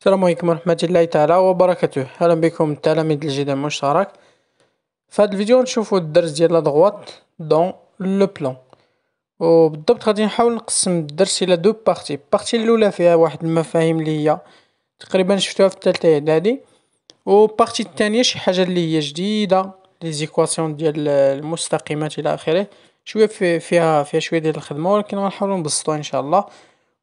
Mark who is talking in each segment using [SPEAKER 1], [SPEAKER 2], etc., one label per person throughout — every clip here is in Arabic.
[SPEAKER 1] السلام عليكم ورحمة الله تعالى وبركاته أهلا بكم تلاميذ الجدال المشترك في هذا الفيديو نشوفوا الدرس ديال لا دغوات دون لو بلون وبالضبط غادي نحاول نقسم الدرس الى دو بارتي بارتي الاولى فيها واحد المفاهيم اللي هي تقريبا شفتوها في الثالثه اعدادي وبارتي الثانيه شي حاجه اللي هي جديده لي زيكواسيون ديال المستقيمات الى اخره شويه في فيها فيها شويه ديال الخدمه ولكن غنحاولوا نبسطوها ان شاء الله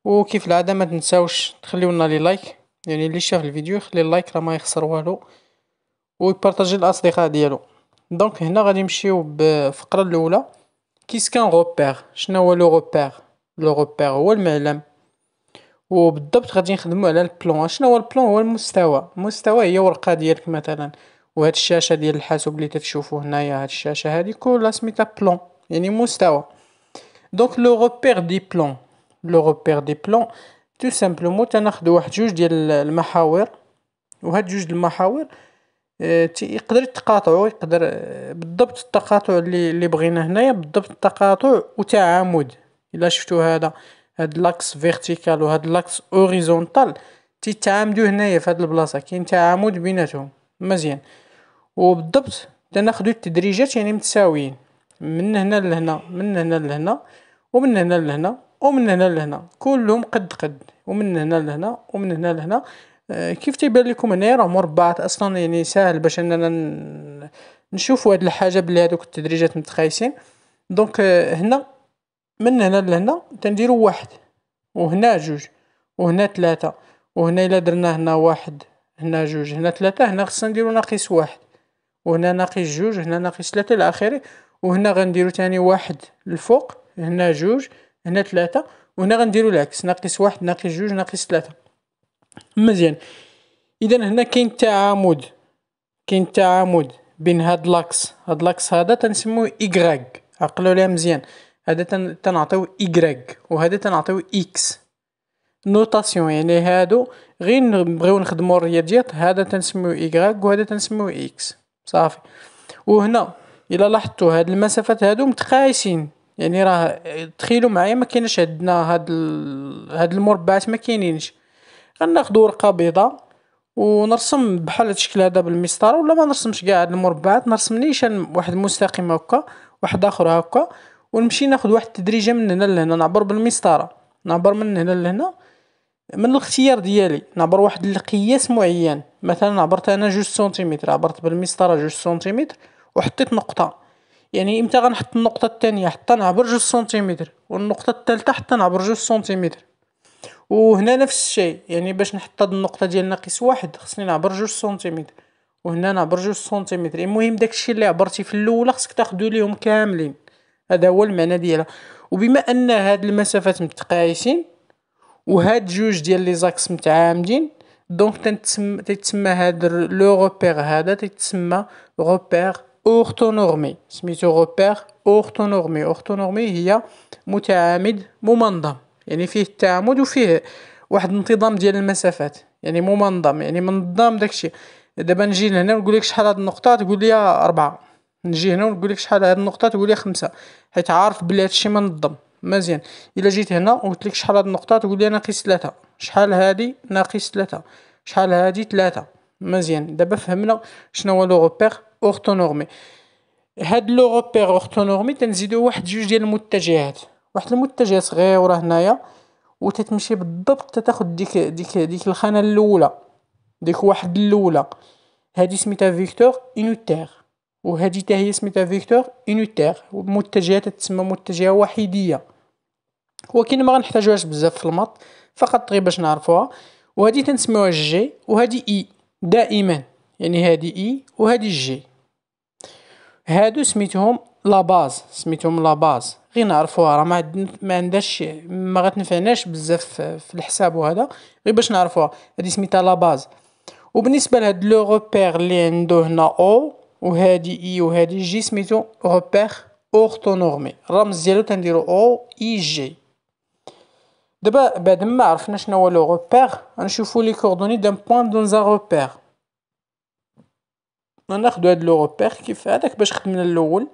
[SPEAKER 1] وكيف العاده ما تنساوش تخليونا لي لايك يعني اللي شاف الفيديو يخلي اللايك راه ما يخسر والو ويبارطاجي الاصدقاء ديالو دونك هنا غادي نمشيو بالفقره الاولى كيس كان غوبير شنو هو لو غوبير لو غوبير هو المعلم وبالضبط غادي نخدمو على البلون شنو هو البلون هو المستوى المستوى هي ورقه ديالك مثلا وهاد الشاشه ديال الحاسوب اللي تتشوفو هنايا هاد الشاشه هادي كلها سميتها بلون يعني مستوى دونك لو غوبير دي بلون لو غوبير دي بلون تو سامبلومون تناخدو واحد جوج ديال المحاور وهاد جوج المحاور يقدر يتقاطعوا يقدر بالضبط التقاطع اللي اللي بغينا هنايا بالضبط التقاطع وتعامد الا شفتوا هذا هاد لاكس فيرتيكال وهاد لاكس اوريزونتال تيتعامدوا هنايا في هاد البلاصه كاين تعامد بيناتهم مزيان وبالضبط تناخذوا التدريجات يعني متساويين من هنا لهنا من هنا لهنا ومن هنا لهنا ومن هنا لهنا كلهم قد قد ومن هنا لهنا ومن هنا لهنا آه، كيف تيبان لكم هنايا راه مربعات اصلا يعني ساهل باش اننا نشوفوا هاد الحاجه بلي هادوك التدريجات متقايسين دونك آه، هنا من هنا لهنا تنديروا واحد وهنا جوج وهنا ثلاثة وهنا الا درنا هنا واحد هنا جوج هنا ثلاثة هنا خصنا نديرو ناقص واحد وهنا ناقص جوج هنا ناقص ثلاثة الى اخره وهنا غنديرو تاني واحد الفوق هنا جوج هنا ثلاثة وهنا غنديرو العكس ناقص واحد ناقص جوج ناقص ثلاثة مزيان اذا هنا كاين التعامد كاين التعامد بين هاد لاكس هاد لاكس هذا تنسموه إيكغاك عقلوا ليها مزيان هذا تن... تنعطيو إكغاغ وهذا تنعطيو إكس نوتاسيون يعني هادو غير نبغيو نخدمو الرياضيات هذا تنسميو إكغاغ وهذا تنسميو إكس صافي وهنا الا لاحظتو هاد المسافات هادو متقايسين يعني راه تخيلوا معايا ما كاينش عندنا هاد هاد المربعات ما كاينينش غناخذ ورقه بيضاء ونرسم بحال هاد الشكل هذا بالمسطره ولا ما نرسمش كاع هاد المربعات نرسم نيشان واحد مستقيم هكا واحد اخر هكا ونمشي ناخذ واحد التدريجه من هنا لهنا نعبر بالمسطره نعبر من هنا لهنا من الاختيار ديالي نعبر واحد القياس معين مثلا عبرت انا جوج سنتيمتر عبرت بالمسطره جوج سنتيمتر وحطيت نقطه يعني امتى غنحط النقطة الثانية حتى نعبر جوج سنتيمتر والنقطة الثالثة حتى نعبر جوج سنتيمتر وهنا نفس الشيء يعني باش نحط هاد النقطة ديال ناقص واحد خصني نعبر جوج سنتيمتر وهنا نعبر جوج سنتيمتر المهم داكشي اللي عبرتي في الاولى خصك تاخدو ليهم كاملين هذا هو المعنى ديالها وبما ان هاد المسافات متقايسين وهاد جوج ديال لي زاكس متعامدين دونك تتسمى هاد لو روبير هذا تتسمى روبير اورتونورمي سميتو غوبير اورتونورمي اورتونورمي هي متعامد ممنظم يعني فيه التعامد وفيه واحد الانتظام ديال المسافات يعني ممنظم يعني منظم داكشي دابا نجي لهنا نقول لك شحال هاد النقطه تقول لي أربعة نجي هنا ونقول لك شحال هاد النقطه تقول لي خمسة حيت عارف بلي هادشي منظم مزيان الا جيت هنا وقلت لك شحال هاد النقطه تقول لي ناقص ثلاثة شحال هادي ناقص ثلاثة شحال هادي ثلاثة مزيان دابا فهمنا شنو هو لو غوبير اورتونورمي هاد لو روبير اورتونورمي تنزيدو واحد جوج ديال المتجهات واحد المتجه صغيره هنايا وتتمشي بالضبط تاخد ديك ديك ديك الخانه الاولى ديك واحد الاولى هادي سميتها فيكتور اينوتير وهادي حتى هي سميتها فيكتور اينوتير المتجهات تتسمى متجهه وحيديه ولكن ما غنحتاجوهاش بزاف في الماط فقط غير باش نعرفوها وهادي تنسميوها جي وهادي اي دائما يعني هادي اي وهادي جي هادو سميتهم لا باز سميتهم لا باز غير نعرفوها راه ما ما عندهاش ما غتنفعناش بزاف في الحساب وهذا غير باش نعرفوها هادي سميتها لا باز وبالنسبه لهاد لو روبير اللي عنده هنا او وهادي اي وهادي جي سميتو روبير اورتونورمي الرمز ديالو تنديرو او اي جي دابا بعد ما عرفنا شنو هو لو روبير غنشوفو لي كوردوني دان بوين دون زان روبير ناخدو هاد لو غوبير كيف هداك باش خدمنا اللول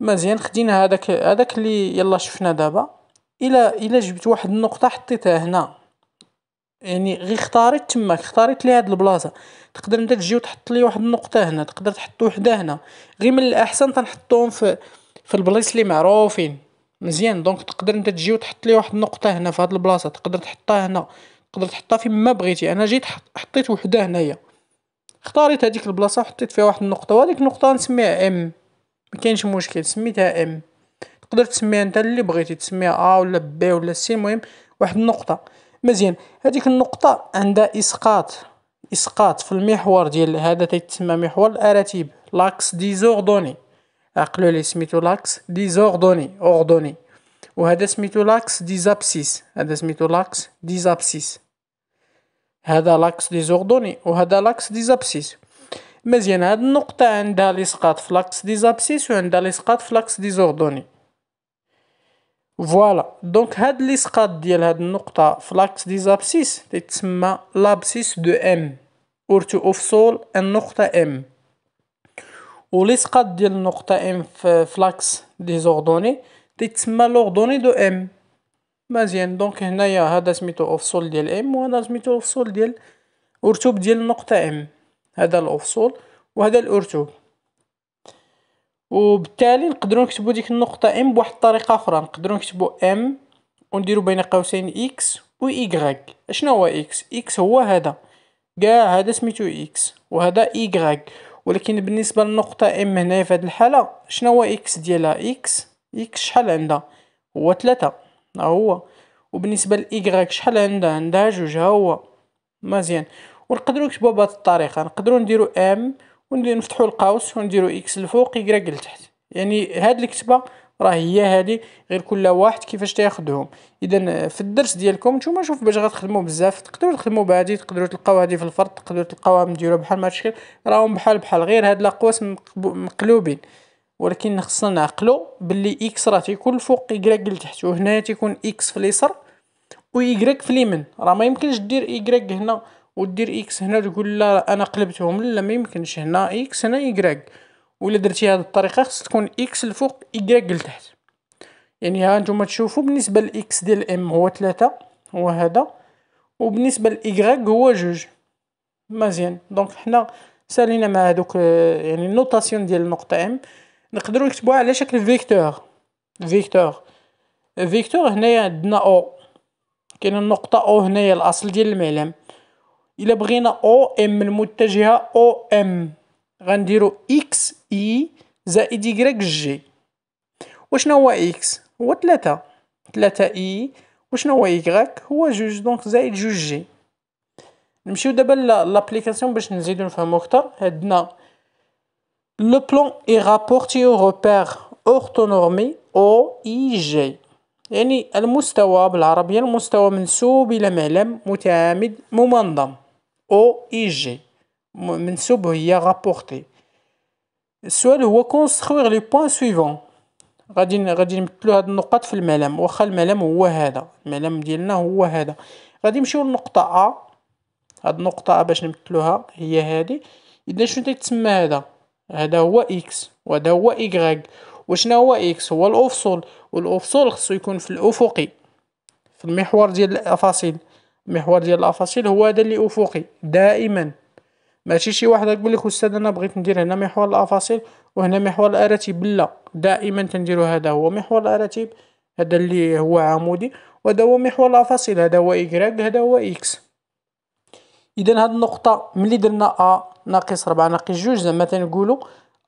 [SPEAKER 1] مزيان خدينا هداك هداك اللي يلا شفنا دابا الا الا جبت واحد النقطه حطيتها هنا يعني غير اختاريت تماك اختاريت لي هاد البلاصه تقدر انت تجي وتحط لي واحد النقطه هنا تقدر تحط وحده هنا غير من الاحسن تنحطوهم في في البلايص اللي معروفين مزيان دونك تقدر انت تجي وتحط لي واحد النقطه هنا في هاد البلاصه تقدر تحطها هنا تقدر تحطها فين ما بغيتي انا جيت حطيت وحده هنايا اختاريت هذيك البلاصه وحطيت فيها واحد النقطه وهذيك النقطه نسميها ام ما كاينش مشكل سميتها ام تقدر تسميها انت اللي بغيتي تسميها ا ولا بي ولا سي المهم واحد النقطه مزيان هذيك النقطه عندها اسقاط اسقاط في المحور ديال هذا تيتسمى محور الاراتيب لاكس ديزوردوني عقلوا لي سميتو لاكس ديزوردوني اوردوني وهذا سميتو لاكس ديزابسيس هذا سميتو لاكس ديزابسيس هذا لاكس دي زوردوني وهذا لاكس دي زابسيس مزيان هاد النقطة عندها الإسقاط في لاكس دي زابسيس وعندها الإسقاط في لاكس دي زوردوني فوالا دونك هاد الإسقاط ديال هاد النقطة في لاكس دي زابسيس تتسمى لابسيس دو ام أورتو أوفصول النقطة ام والإسقاط ديال النقطة ام في فلاكس دي زوردوني تتسمى لوردوني دو ام مزيان دونك هنايا هذا سميتو اوفسول ديال ام وهذا سميتو اوفسول ديال ارتوب ديال النقطه ام هذا الاوفسول وهذا الارتوب وبالتالي نقدروا نكتبوا ديك النقطه ام بواحد الطريقه اخرى نقدروا نكتبوا ام ونديروا بين قوسين اكس و ايغريك اشنو هو اكس اكس هو هذا كاع هذا سميتو اكس وهذا ايغريك ولكن بالنسبه للنقطه ام هنايا في هذه الحاله شنو هو اكس ديالها اكس اكس شحال عندها هو 3 هو وبالنسبه لايكغاك شحال عندها عندها جوج ها هو مزيان ونقدروا نكتبوا بهذه الطريقه نقدروا نديروا ام وندير نفتحوا القوس ونديروا اكس الفوق ايكغاك لتحت يعني هاد الكتبه راه هي هادي غير كل واحد كيفاش تاخذهم اذا في الدرس ديالكم نتوما شوف باش غتخدموا بزاف تقدروا تخدموا بهادي تقدروا تلقاو هادي في الفرد تقدروا تلقاوها مديره بحال ما تشكل راهم بحال بحال غير هاد الاقواس مقلوبين ولكن خصنا نعقلو باللي اكس راه تيكون الفوق ايكغيك لتحت وهنا تيكون اكس في اليسار و ايكغيك في اليمين راه ما يمكنش دير ايكغيك هنا ودير اكس هنا تقول لا انا قلبتهم لا ما يمكنش هنا اكس هنا ايكغيك ولا درتي هذه الطريقه خص تكون اكس الفوق ايكغيك لتحت يعني ها نتوما تشوفوا بالنسبه لاكس ديال ام هو 3 هو هذا وبالنسبه لايكغيك هو جوج مزيان دونك حنا سالينا مع هذوك آه، يعني النوتاسيون ديال النقطه ام نقدروا نكتبوها على شكل فيكتور فيكتور فيكتور هنايا عندنا او كاين النقطه او هنايا الاصل ديال المعلم الا بغينا او ام المتجهه او ام غنديرو اكس اي e زائد يكراك جي وشنو هو اكس هو 3 3 اي وشنو هو يكراك هو جوج دونك زائد جوج جي نمشيو دابا لابليكاسيون باش نزيدو نفهمو اكثر عندنا Le plan est rapporté au repère orthonormé OIG يعني المستوى بالعربية المستوى منسوب إلى معلم متعامد أو إي جي منسوب هي رابورتي السؤال هو كونستخويغ لي بوان سويفون غادي غادي نمثلو هاد النقط في المعلم واخا المعلم هو هذا المعلم ديالنا هو هذا غادي نمشيو للنقطة أ هاد النقطة أ باش نمثلوها هي هادي إذا شنو تيتسمى هذا هذا هو اكس وهذا هو ايغريك وشنا هو اكس هو الافصول والافصول خصو يكون في الافقي في المحور ديال الافاصيل المحور ديال الافاصيل هو هذا اللي افقي دائما ماشي شي واحد يقول لك استاذ انا بغيت ندير هنا محور الافاصيل وهنا محور الارتيب لا دائما تنديروا هذا هو محور الارتيب هذا اللي هو عمودي وهذا هو محور الافاصيل هذا هو ايكغيك هذا هو اكس اذا هاد النقطه ملي درنا ا ناقص ربعة ناقص جوج زعما تنقولو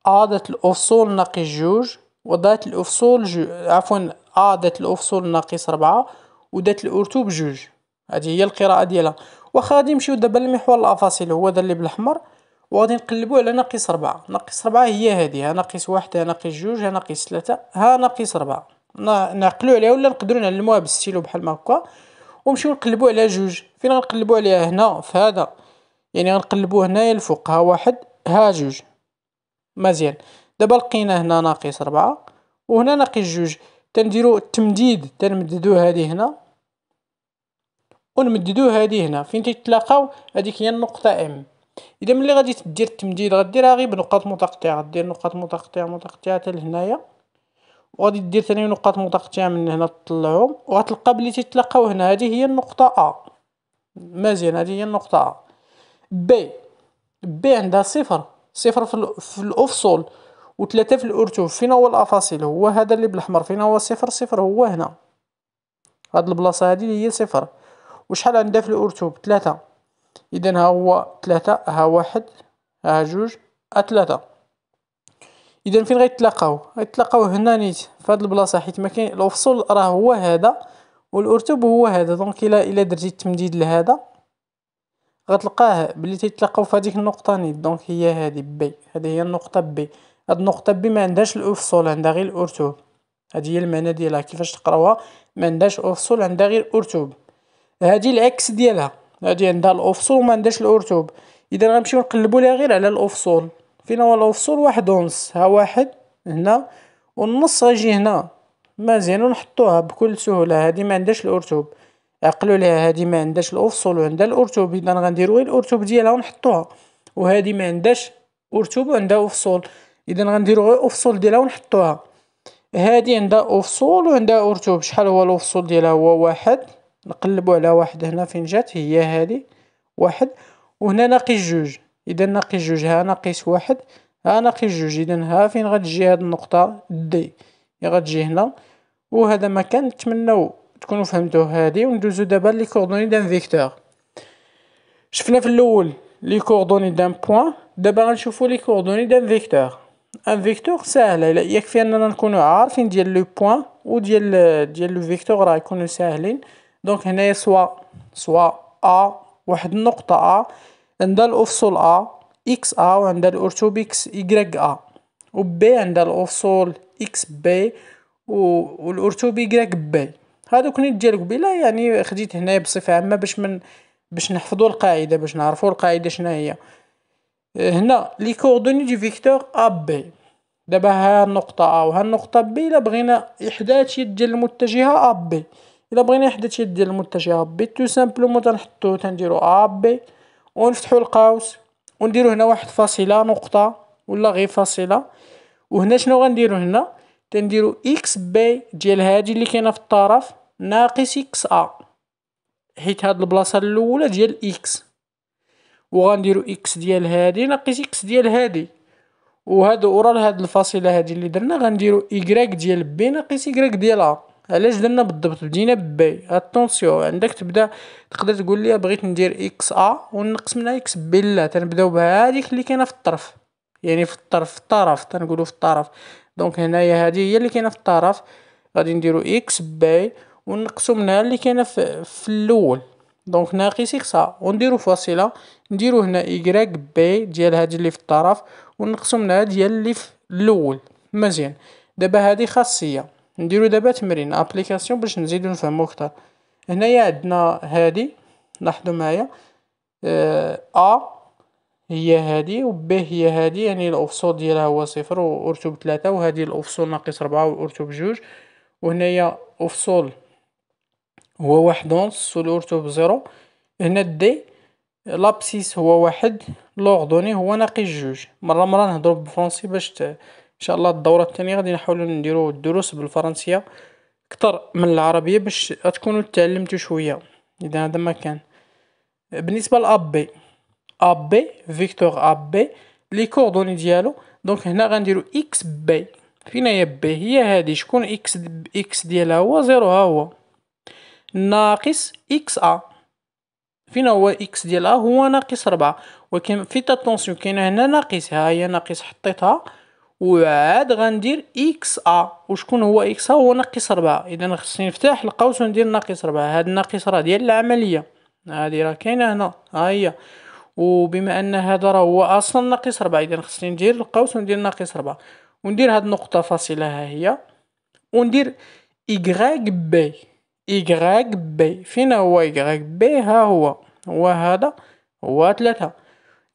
[SPEAKER 1] أ دات الأفصول ناقص جوج و دات الأفصول جو عفوا أ دات الأفصول ناقص ربعة و دات الأرتوب جوج هادي هي القراءة ديالها وخا غادي نمشيو دابا لمحور الأفاصيل هو هذا اللي بالأحمر غادي نقلبو على ناقص ربعة ناقص ربعة هي هادي ها ناقص واحد ها ناقص جوج ها ناقص تلاتة ها ناقص ربعة نعقلو عليها ولا نقدرو نعلموها بالستيلو بحال ما هكا ونمشيو نقلبو على جوج فين غنقلبو عليها هنا في هذا يعني غنقلبو هنايا الفوق ها واحد ها جوج مزيان دابا لقينا هنا ناقص ربعة وهنا ناقص جوج تنديرو التمديد تنمددو هذه هنا ونمددو هذه هنا فين تتلاقاو هذيك هي النقطه ام اذا ملي غادي تدير التمديد غديرها غير بنقاط متقطعه دير نقاط متقطعه متقطعه حتى لهنايا وغادي دير ثاني نقاط متقطعه من هنا تطلعهم وغتلقى بلي تتلاقاو هنا هذه هي النقطه ا مزيان هذه هي النقطه ا بي بي عندها صفر صفر في الأفصول وثلاثة في الأرتو فين هو الأفاصيل هو هذا اللي بالأحمر فين هو صفر صفر هو هنا هاد البلاصة هادي اللي هي صفر وشحال عندها في الأرتوب ثلاثة إذا ها هو ثلاثة ها واحد ها جوج ها ثلاثة إذا فين غيتلاقاو غيتلاقاو هنا نيت في هاد البلاصة حيت مكاين الأفصول راه هو هذا والأرتوب هو هذا دونك إلا إلا درتي التمديد لهذا غتلقاه بلي تيتلاقاو في هذيك النقطه ني دونك هي هذه بي هذه هي النقطه بي هاد النقطه بي ما عندهاش الافصول عندها غير الارتوب هذه هي المعنى ديالها كيفاش تقراوها ما عندهاش افصول عندها غير الارتوب هذه العكس ديالها هذه عندها الافصول وما عندهاش الارتوب اذا غنمشيو نقلبوا لها غير على الافصول فين هو الافصول واحد ونص ها واحد هنا والنص غيجي هنا مزيان ونحطوها بكل سهوله هذه ما عندهاش الارتوب عقلوا لها هذه ما عندهاش الأفصول وعندها الارتوب إذا غنديرو غير الارتوب ديالها ونحطوها وهذه ما عندهاش ارتوب وعندها أفصول إذا غنديرو غير الافصول ديالها ونحطوها هذه عندها أفصول وعندها ارتوب شحال هو الأفصول ديالها هو واحد نقلبو على واحد هنا فين جات هي هذه واحد وهنا ناقص جوج إذا ناقص جوج ها ناقص واحد ها ناقص جوج إذا ها فين غتجي هاد النقطة دي غتجي هنا وهذا ما نتمنوا تكونوا فهمتوا هادي وندوزو دابا لي كوردوني دان فيكتور شفنا في الاول لي كوردوني دان بوين دابا غنشوفو لي كوردوني دان فيكتور ان فيكتور ساهله يكفي اننا نكونوا عارفين ديال لو بوين وديال ديال لو فيكتور راه يكونوا ساهلين دونك هنايا سوا سوا ا واحد النقطه ا عندها الافصول ا اكس ا وعندها الارتوب اكس يغريك ا وبي عندها الافصول اكس بي والارتوب يغريك بي هذوك اللي ديال قبيله يعني خديت هنايا بصفه عامه باش من باش نحفظوا القاعده باش نعرفوا القاعده شنو هي آه، هنا لي كوردوني دو فيكتور ا بي دابا ها النقطه ا وها النقطه بي الا بغينا احداث يد ديال المتجهه ا بي الا بغينا احداث يد ديال المتجهه بي تو سامبلومون تنحطو تنديرو ا بي ونفتحو القوس ونديرو هنا واحد فاصله نقطه ولا غير فاصله وهنا شنو غنديرو هنا تنديرو اكس بي ديال هادي اللي كاينه في الطرف ناقص اكس ا حيت هاد البلاصه الاولى ديال اكس وغنديرو اكس ديال هادي ناقص اكس ديال هادي وهاد ورا هاد الفاصله هادي اللي درنا غنديرو إكراك ديال بي ناقص إكراك ديال ا علاش درنا بالضبط بدينا بي اتونسيون عندك تبدا تقدر تقول لي بغيت ندير اكس ا ونقص منها اكس بي لا تنبداو بهاديك اللي كاينه في الطرف يعني في الطرف في الطرف تنقولوا في الطرف دونك هنايا هادي هي اللي كاينه في الطرف غادي نديرو اكس بي ونقصوا منها اللي كان في, في الاول دونك ناقص ا ونديرو فاصله نديرو هنا إيكغيك بي ديال هاد اللي في الطرف ونقصو منها ديال اللي في الاول مزيان دابا هادي خاصيه نديرو دابا تمرين ابليكاسيون باش نزيدو نفهمو اكثر هنايا عندنا هادي لاحظوا معايا ا آه هي هادي و ب هي هادي يعني الاوفسور ديالها هو صفر و وارتب و هادي الاوفسور ناقص ربعة ارتب جوج وهنايا اوفسور هو واحد ونص سولورتو بزيرو هنا دي لابسيس هو واحد لوغدوني هو ناقص جوج مرة مرة نهضرو بالفرنسي باش ت... ان شاء الله الدورة الثانية غادي نحاولو نديرو الدروس بالفرنسية كتر من العربية باش تكونو تعلمتو شوية اذا هذا ما كان بالنسبة لابي ابي فيكتور ابي لي كوردوني ديالو دونك هنا غنديرو اكس بي فين هي بي هي هادي شكون اكس اكس ديالها هو زيرو ها هو ناقص اكس ا فين هو اكس ديال ا هو ناقص ربعة ولكن في تاتونسيون كاينه هنا ناقص ها هي ناقص حطيتها وعاد غندير اكس ا وشكون هو اكس ا هو ناقص ربعة اذا خصني نفتح القوس وندير ناقص ربعة هاد الناقص راه ديال العمليه هادي راه كاينه هنا ها هي وبما ان هذا راه هو اصلا ناقص ربعة اذا خصني ندير القوس وندير ناقص ربعة وندير هاد النقطه فاصله ها هي وندير y بي إيكغاك بي فين هو إجراك بي ها هو وهذا هو ثلاثة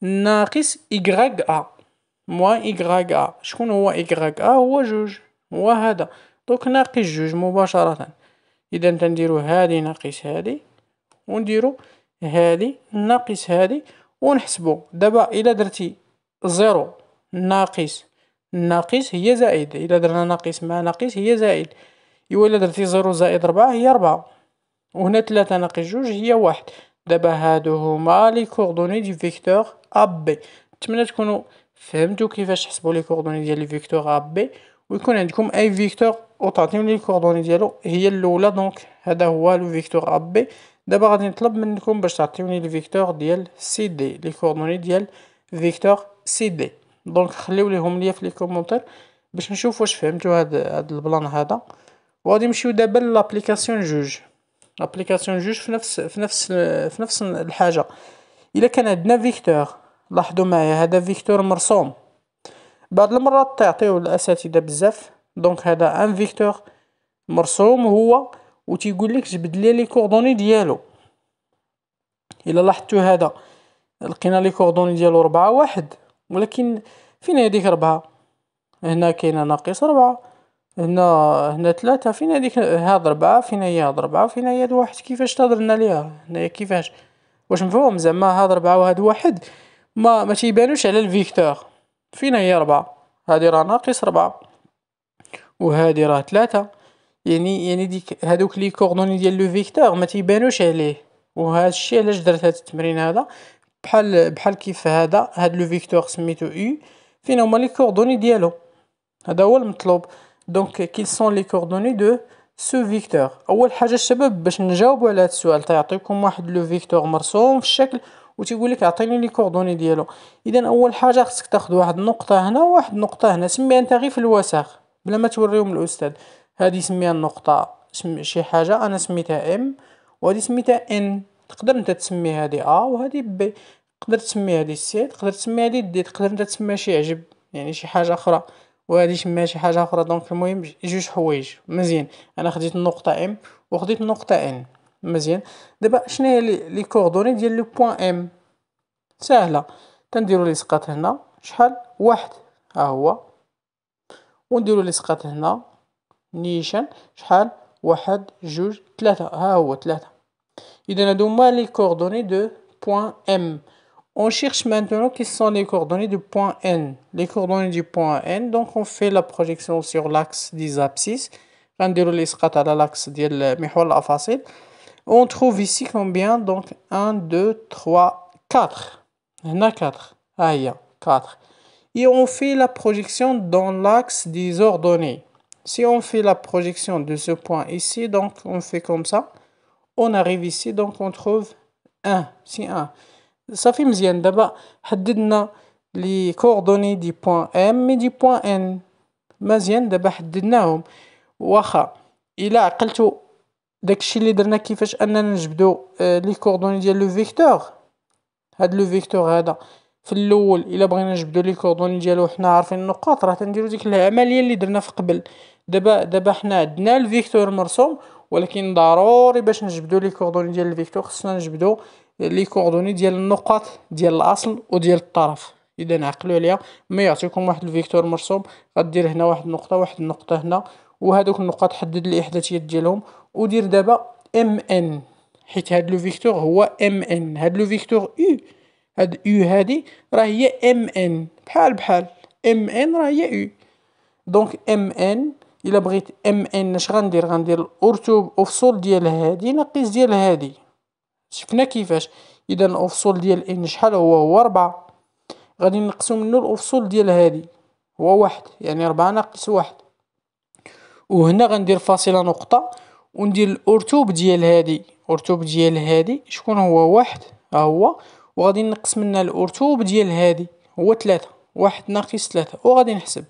[SPEAKER 1] ناقص إيكغاك أ موان إيكغاك أ شكون هو إيكغاك أ هو جوج وهذا دوك ناقص جوج مباشرة إذا تنديرو هادي ناقص هادي ونديرو هادي ناقص هادي ونحسبو دابا إلا درتي زيرو ناقص ناقص هي زائد إلا درنا ناقص مع ناقص هي زائد إوا إلا درتي زيرو زائد ربعة هي ربعة وهنا تلاتة ناقص جوج هي واحد دابا هادو هما لي كوردوني دي فيكتور أ بي نتمنى تكونو فهمتو كيفاش تحسبو لي كوردوني ديال لي فيكتور أ بي ويكون عندكم أي فيكتور وتعطيو لي كوردوني ديالو هي الأولى دونك هذا هو لو فيكتور أ بي دابا غادي نطلب منكم باش تعطيوني لي فيكتور ديال سي دي لي كوردوني ديال فيكتور سي دي دونك خليو ليهم ليا في لي كومونتير باش نشوف واش فهمتو هاد هاد البلان هذا وغادي نمشيو دابا لابليكاسيون جوج لابليكاسيون جوج في نفس في نفس في نفس الحاجه الا كان عندنا فيكتور لاحظوا معايا هذا فيكتور مرسوم بعض المرات تعطيو الاساتذه بزاف دونك هذا ان فيكتور مرسوم هو تيقول لك جبد لي لي كوردوني ديالو الا لاحظتوا هذا لقينا لي كوردوني ديالو ربعة واحد ولكن فين هذيك ربعة هنا كاينه ناقص ربعة هنا هنا ثلاثة فين هذيك هاد ربعة فينا هي هاد ربعة فينا هي هاد واحد كيفاش تهضرنا ليها هنايا كيفاش واش مفهوم زعما هاد ربعة وهاد واحد ما ما تيبانوش على الفيكتور فينا هي ربعة هادي راه ناقص ربعة وهادي راه ثلاثة يعني يعني ديك هادوك لي كوردوني ديال لو فيكتور ما تيبانوش عليه وهذا الشيء علاش درت هذا التمرين هذا بحال بحال كيف هذا هاد لو فيكتور سميتو اي فينا هما لي كوردوني ديالو هذا هو المطلوب دونك كيل سون لي كوردوني دو سو فيكتور اول حاجه الشباب باش نجاوبوا على هذا السؤال تيعطيكم واحد لو فيكتور مرسوم في الشكل وتيقول لك اعطيني لي كوردوني ديالو اذا اول حاجه خصك تاخذ واحد النقطه هنا وواحد النقطه هنا سميها انت غير في الوساخ بلا ما توريهم الاستاذ هذه سميها النقطه شي حاجه انا سميتها ام وهذه سميتها ان تقدر انت تسمي هذه ا وهذه بي تقدر تسمي هذه سي تقدر تسمي هذه دي تقدر انت تسمي شي عجب يعني شي حاجه اخرى وهادي تما شي حاجه اخرى دونك المهم جوج حوايج مزيان انا خديت النقطه ام وخديت النقطه ان مزيان دابا شنو هي لي كوردوني ديال لو بوين ام سهله تنديرو لي سقاط هنا شحال واحد ها هو ونديروا لي سقاط هنا نيشان شحال واحد جوج ثلاثة ها هو ثلاثة اذا هادو هما لي كوردوني دو بوين ام On cherche maintenant quelles sont les coordonnées du point N. Les coordonnées du point N, donc on fait la projection sur l'axe des abscisses. On trouve ici combien donc 1 2 3 4 a 4 y a 4 et on fait la projection dans l'axe des ordonnées si on fait la projection de ce point ici donc on fait comme ça on arrive ici donc on trouve 1 si 1 صافي مزيان دابا حددنا لي كوردوني دي بوان ام دي بوان ان مزيان دابا حددناهم واخا الا عقلتو داكشي اللي درنا كيفاش اننا نجبدو لي كوردوني ديال لو فيكتور هاد لو فيكتور هذا في الاول الا بغينا نجبدو لي كوردوني ديالو حنا عارفين النقاط راه تنديرو ديك العمليه اللي درنا في قبل دابا دابا حنا عندنا الفيكتور مرسوم ولكن ضروري باش نجبدو لي كوردوني ديال الفيكتور خصنا نجبدو لي كوردوني ديال النقاط ديال الاصل وديال الطرف اذا عقلوا عليها ما يعطيكم واحد الفيكتور مرسوم غدير هنا واحد النقطه واحد النقطه هنا وهذوك النقاط حدد الاحداثيات ديالهم ودير دابا ام ان حيت هاد لو فيكتور هو ام ان هاد لو فيكتور يو هاد يو هادي راه هي ام ان بحال بحال ام ان راه هي يو دونك ام ان الا بغيت ام ان اش غندير غندير الارتوب اوف ديال هادي ناقص ديال هادي شفنا كيفاش اذا الافصول ديال ان إيه، شحال هو هو 4 غادي نقسم منه الافصول ديال هذه هو واحد يعني 4 ناقص واحد وهنا غندير فاصله نقطه وندير الارتوب ديال هذه الارتوب ديال هذه شكون هو واحد ها هو وغادي نقص منها الارتوب ديال هذه هو 3 واحد ناقص 3 وغادي نحسب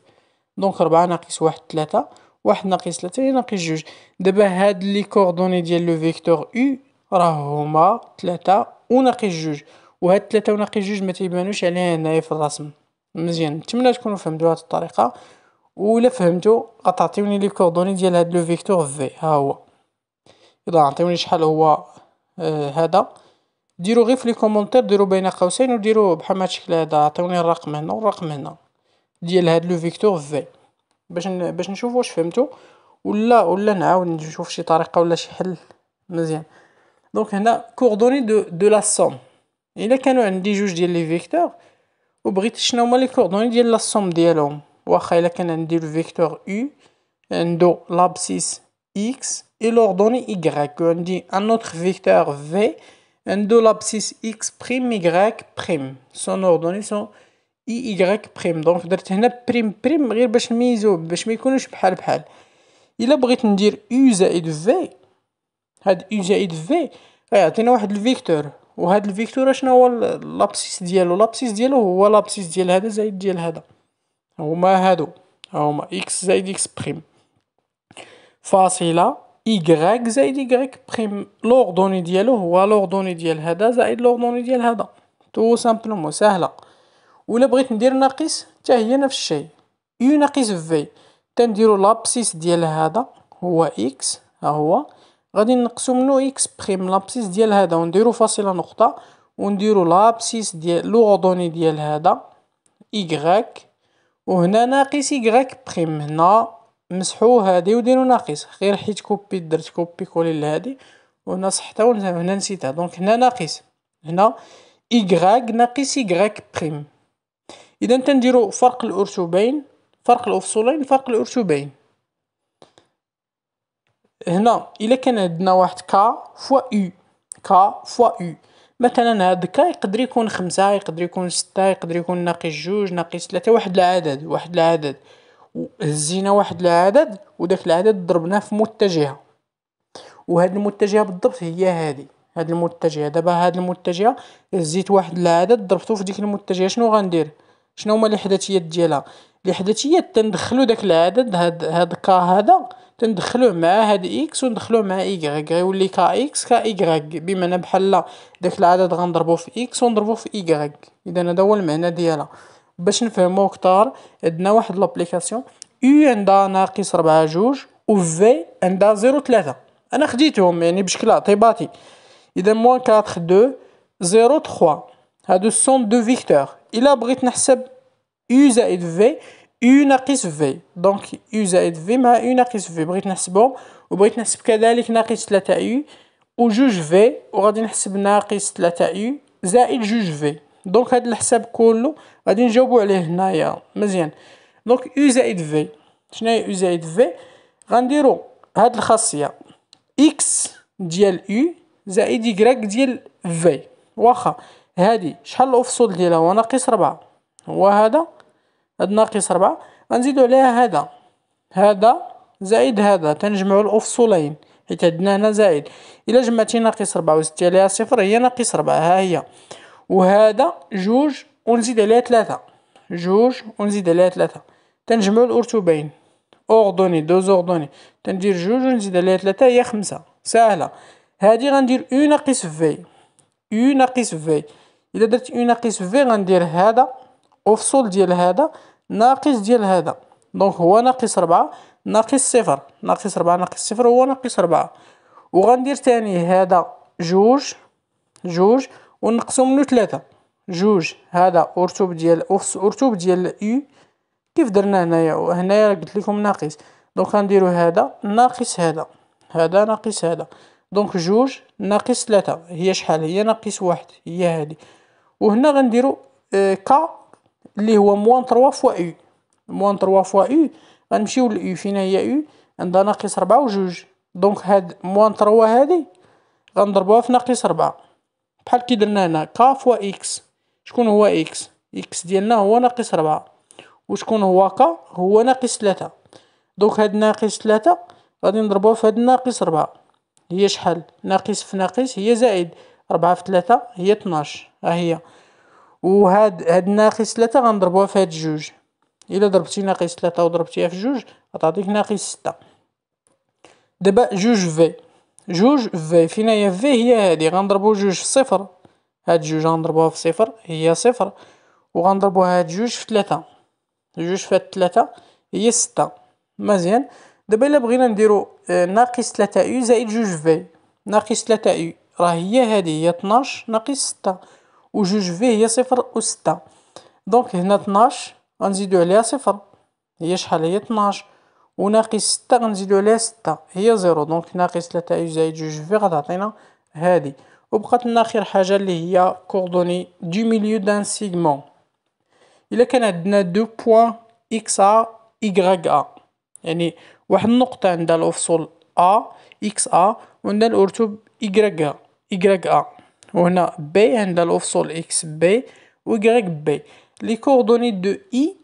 [SPEAKER 1] دونك 4 ناقص واحد 3 واحد ناقص 3 إيه، ناقص جوج دابا هاد لي كوردوني ديال لو فيكتور او راه هما ثلاثة وناقص جوج وهاد ثلاثة وناقص جوج ما تيبانوش عليها هنايا في الرسم مزيان نتمنى تكونوا فهمتوا هاد الطريقة ولا فهمتو غتعطيوني لي كوردوني ديال هاد لو فيكتور في ها هو الا عطيوني شحال هو آه ديروا غير في لي كومونتير ديروا بين قوسين وديروا بحال هاد الشكل هذا عطيوني الرقم هنا والرقم هنا ديال هاد لو فيكتور في باش باش نشوف واش فهمتو ولا ولا نعاود نشوف شي طريقه ولا شي حل مزيان Donc, y a coordonnées de, la somme. Il a des des vecteurs. Au British, les coordonnées de la somme a le vecteur U, un l'abscisse X et l'ordonnée Y. On dit un autre vecteur V, un l'abscisse X Y Son ordonnée Y Donc, on a prime prime, هاد اي زائد في غيعطينا واحد الفيكتور وهاد الفيكتور شنو هو لابسيس ديالو لابسيس ديالو هو لابسيس ديال هذا زائد ديال هذا هما هادو هما اكس زائد اكس بريم فاصله y زائد y بريم لوردوني ديالو هو لوردوني ديال هذا زائد لوردوني ديال هذا تو سامبلومون سهله ولا بغيت ندير ناقص حتى هي نفس الشيء يو ناقص في تنديرو لابسيس ديال هذا هو اكس ها هو غادي نقصو منو اكس بخيم لابسيس ديال هذا ونديرو فاصله نقطه ونديرو لابسيس ديال لوغودوني ديال هذا و وهنا ناقص ايغريك بخيم هنا مسحو هادي وديرو ناقص غير حيت كوبي درت كوبي كولي لهادي وهنا صحتها وهنا نسيتها دونك هنا ناقص هنا ايغريك ناقص ايغريك بخيم اذا تنديرو فرق الارتبين فرق الافصولين فرق الارتبين هنا الا كان عندنا واحد كا فوا يو كا فوا يو مثلا هاد كا يقدر يكون خمسة يقدر يكون ستة يقدر يكون ناقص جوج ناقص ثلاثة واحد العدد واحد العدد هزينا واحد العدد وداك العدد ضربناه في متجهة وهاد المتجهة بالضبط هي هادي هاد المتجهة دابا هاد المتجهة هزيت واحد العدد ضربته في ديك المتجهة شنو غندير شنو هما الاحداثيات ديالها الإحداثية تندخلو داك العدد هاد هاد كا هذا تندخلوه مع هاد اكس وندخلوه مع ايكغيك غيولي كا اكس كا ايكغيك بمعنى بحال داك العدد غنضربو في اكس ونضربو في ايكغيك اذا هذا هو المعنى ديالها باش نفهمو كتار عندنا واحد لابليكاسيون يو عندها ناقص ربعة جوج و في عندها زيرو تلاتة انا خديتهم يعني بشكل اعتباطي اذا موان 4 دو زيرو تخوا هادو سون دو فيكتور الا بغيت نحسب U زائد V U ناقص V دونك U زائد V مع U ناقص V بغيت نحسبهم وبغيت نحسب كذلك ناقص 3 U وجوج V وغادي نحسب ناقص 3 U زائد جوج V دونك هاد الحساب كله غادي نجاوبو عليه هنايا مزيان دونك U زائد V شناهي U زائد V غنديرو هاد الخاصية X ديال U زائد Y ديال V واخا هادي شحال الأفصول ديالها هو ناقص ربعة هو هذا هاد ناقص ربعة غنزيدو عليها هذا هذا زائد هذا تنجمعو الأفصولين حيت عندنا هنا زائد إلا جمعتي ناقص ربعة وزدتي عليها صفر هي ناقص ربعة ها هي وهذا جوج ونزيد عليها تلاتة جوج ونزيد عليها تلاتة تنجمعو الأرتبين أوردوني دوز أوردوني تندير جوج ونزيد عليها تلاتة هي خمسة ساهلة هادي غندير أو ناقص في أو ناقص في إلا درت أو ناقص في غندير هذا أفصول ديال هذا ناقص ديال هذا دونك هو ناقص ربعة ناقص صفر ناقص ربعة ناقص صفر هو ناقص ربعة وغندير تاني هذا جوج جوج ونقصو منو ثلاثة جوج هذا أرتوب ديال أفص أرتوب ديال إي كيف درنا هنايا هنايا قلت لكم ناقص دونك غنديرو هذا ناقص هذا هذا ناقص هذا دونك جوج ناقص ثلاثة هي شحال هي ناقص واحد هي هادي وهنا غنديرو آه، كا اللي هو موان تروا فوا أو موان تروا فوا أو غنمشيو لأو فين هي أو عندها ناقص ربعة و جوج دونك هاد موان تروا هادي غنضربوها في ناقص ربعة بحال كي درنا هنا كا فوا إكس شكون هو إكس إكس ديالنا هو ناقص ربعة و شكون هو كا هو ناقص تلاتة دونك هاد ناقص تلاتة غادي نضربوها في هاد ناقص ربعة هي شحال ناقص في ناقص هي زائد ربعة في تلاتة هي تناش ها هي وهاد هاد ناقص ثلاثة غنضربوها في هاد جوج الا ضربتي ناقص ثلاثة وضربتيها في جوج غتعطيك ناقص ستة دابا جوج في جوج في فين هي في هي هادي غنضربو جوج في صفر هاد جوج غنضربوها في صفر هي صفر وغنضربو هاد جوج في ثلاثة جوج في هاد ثلاثة هي ستة مزيان دابا الا بغينا نديرو آه، ناقص ثلاثة أو زائد جوج في ناقص ثلاثة أو راه هي هادي هي طناش ناقص ستة وجوج في هي صفر وستة دونك هنا اتناش غنزيدو عليها صفر هي شحال هي و وناقص ستة غنزيدو عليها ستة هي زيرو دونك ناقص تلاتة اي زائد جوج في غتعطينا هادي وبقات لنا اخر حاجه اللي هي كوردوني دو ميليو دان سيغمون الا كان عندنا دو بوين اكس ا ايغريك ا يعني واحد النقطه عندها الافصول ا اكس ا وعندها الارتب ايغريك ا ايغريك ا وهنا بي عندها الأفصول إكس بي وإكغيك بي لي كوردوني دو إي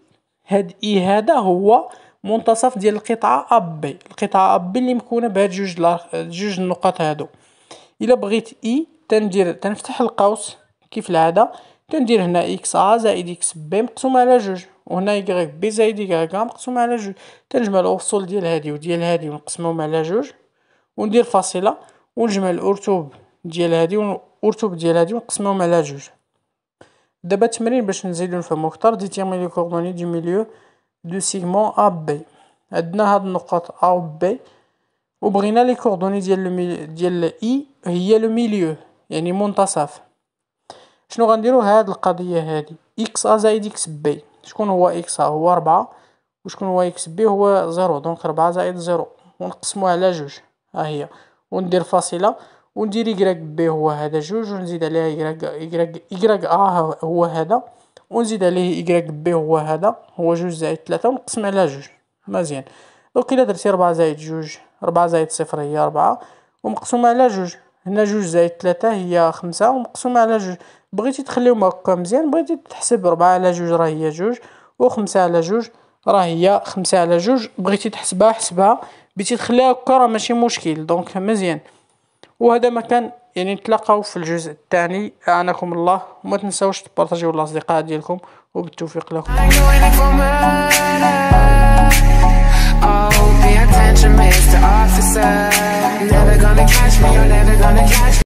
[SPEAKER 1] هاد إي هذا هو منتصف ديال القطعة أب بي القطعة أب بي اللي مكونة بهاد جوج جوج النقط هادو إلا بغيت إي تندير تنفتح القوس كيف العادة تندير هنا إكس أ زائد إكس بي مقسومة على جوج وهنا إكغيك بي زائد إكغيك أ مقسومة على جوج تنجمع الأفصول ديال هادي وديال هادي ونقسمهم على جوج وندير فاصلة ونجمع الأرتوب ديال هادي الرتوب ديال هادي ونقسموهم على جوج دابا التمرين باش نزيدو نفهمو اكثر ديتيرمين لي كوردوني دو ميليو دو سيغمون ا بي عندنا هاد النقط ا و بي وبغينا لي كوردوني ديال المي... ديال اي هي لو ميليو يعني منتصف شنو غنديرو هاد القضيه هادي اكس ا زائد اكس بي شكون هو اكس ا هو 4 وشكون هو اكس بي هو 0 دونك 4 زائد 0 ونقسمو على جوج ها هي وندير فاصله وندير يكراك بي هو هذا جوج ونزيد عليها يكراك يكراك يكراك ا هو هذا ونزيد عليه يكراك بي هو هذا هو جوج زائد ثلاثة ونقسم على جوج مزيان دونك الا درتي ربعة زائد جوج ربعة زائد صفر هي ربعة ومقسومة على جوج هنا جوج زائد ثلاثة هي خمسة ومقسومة على جوج بغيتي تخليهم هكا مزيان بغيتي تحسب ربعة على جوج راه هي جوج وخمسة على جوج راه هي خمسة على جوج بغيتي تحسبها حسبها بغيتي تخليها هكا راه ماشي مشكل دونك مزيان وهذا ما كان يعني نتلاقاو في الجزء الثاني اعانكم الله وما تنساوش تبارطاجيو الاصدقاء ديالكم وبالتوفيق لكم